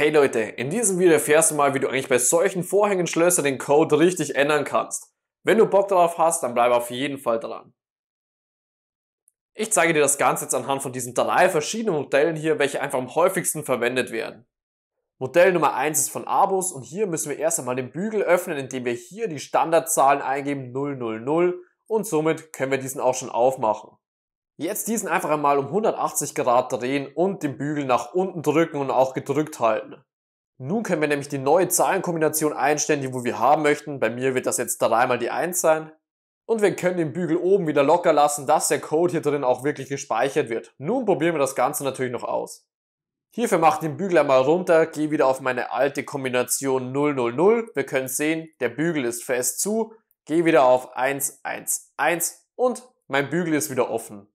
Hey Leute, in diesem Video erfährst du mal, wie du eigentlich bei solchen Vorhängenschlössern den Code richtig ändern kannst. Wenn du Bock drauf hast, dann bleib auf jeden Fall dran. Ich zeige dir das Ganze jetzt anhand von diesen drei verschiedenen Modellen hier, welche einfach am häufigsten verwendet werden. Modell Nummer 1 ist von Abus und hier müssen wir erst einmal den Bügel öffnen, indem wir hier die Standardzahlen eingeben 000 und somit können wir diesen auch schon aufmachen. Jetzt diesen einfach einmal um 180 Grad drehen und den Bügel nach unten drücken und auch gedrückt halten. Nun können wir nämlich die neue Zahlenkombination einstellen, die wo wir haben möchten. Bei mir wird das jetzt dreimal die 1 sein. Und wir können den Bügel oben wieder locker lassen, dass der Code hier drin auch wirklich gespeichert wird. Nun probieren wir das Ganze natürlich noch aus. Hierfür mache ich den Bügel einmal runter, gehe wieder auf meine alte Kombination 000. Wir können sehen, der Bügel ist fest zu. Gehe wieder auf 111 und mein Bügel ist wieder offen.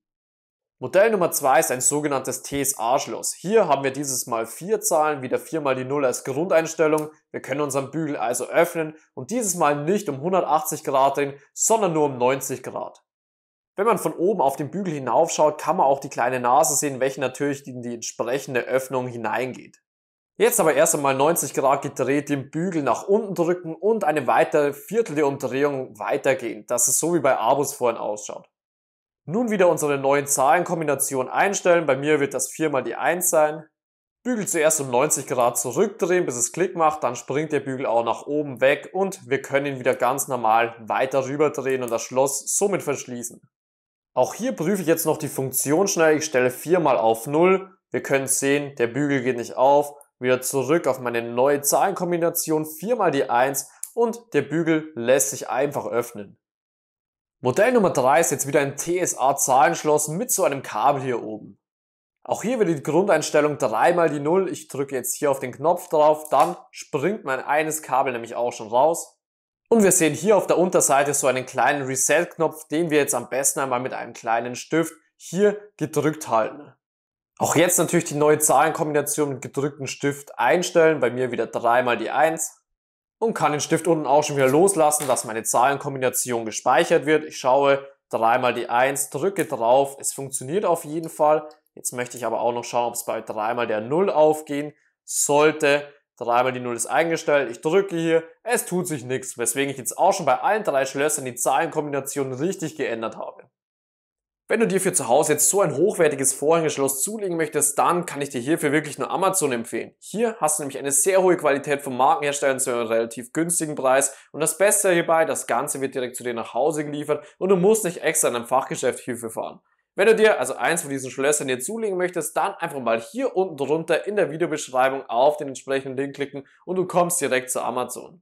Modell Nummer 2 ist ein sogenanntes TSA-Schloss. Hier haben wir dieses Mal vier Zahlen, wieder viermal die Null als Grundeinstellung. Wir können unseren Bügel also öffnen und dieses Mal nicht um 180 Grad drehen, sondern nur um 90 Grad. Wenn man von oben auf den Bügel hinaufschaut, kann man auch die kleine Nase sehen, welche natürlich in die entsprechende Öffnung hineingeht. Jetzt aber erst einmal 90 Grad gedreht, den Bügel nach unten drücken und eine weitere Viertel der Umdrehung weitergehen, dass es so wie bei Abus vorhin ausschaut. Nun wieder unsere neuen Zahlenkombinationen einstellen. Bei mir wird das 4 mal die 1 sein. Bügel zuerst um 90 Grad zurückdrehen, bis es Klick macht, dann springt der Bügel auch nach oben weg und wir können ihn wieder ganz normal weiter rüber drehen und das Schloss somit verschließen. Auch hier prüfe ich jetzt noch die Funktion schnell. Ich stelle 4 mal auf 0. Wir können sehen, der Bügel geht nicht auf. Wieder zurück auf meine neue Zahlenkombination 4 mal die 1 und der Bügel lässt sich einfach öffnen. Modell Nummer 3 ist jetzt wieder ein TSA-Zahlenschloss mit so einem Kabel hier oben. Auch hier wird die Grundeinstellung dreimal die 0. Ich drücke jetzt hier auf den Knopf drauf, dann springt mein eines Kabel nämlich auch schon raus. Und wir sehen hier auf der Unterseite so einen kleinen Reset-Knopf, den wir jetzt am besten einmal mit einem kleinen Stift hier gedrückt halten. Auch jetzt natürlich die neue Zahlenkombination mit gedrücktem Stift einstellen, bei mir wieder dreimal die 1 und kann den Stift unten auch schon wieder loslassen, dass meine Zahlenkombination gespeichert wird. Ich schaue dreimal die 1, drücke drauf, es funktioniert auf jeden Fall. Jetzt möchte ich aber auch noch schauen, ob es bei dreimal der 0 aufgehen sollte. Dreimal die 0 ist eingestellt, ich drücke hier, es tut sich nichts, weswegen ich jetzt auch schon bei allen drei Schlössern die Zahlenkombination richtig geändert habe. Wenn du dir für zu Hause jetzt so ein hochwertiges Vorhängeschloss zulegen möchtest, dann kann ich dir hierfür wirklich nur Amazon empfehlen. Hier hast du nämlich eine sehr hohe Qualität von Markenherstellern zu einem relativ günstigen Preis und das Beste hierbei, das Ganze wird direkt zu dir nach Hause geliefert und du musst nicht extra in einem Fachgeschäft hierfür fahren. Wenn du dir also eins von diesen Schlössern hier zulegen möchtest, dann einfach mal hier unten drunter in der Videobeschreibung auf den entsprechenden Link klicken und du kommst direkt zu Amazon.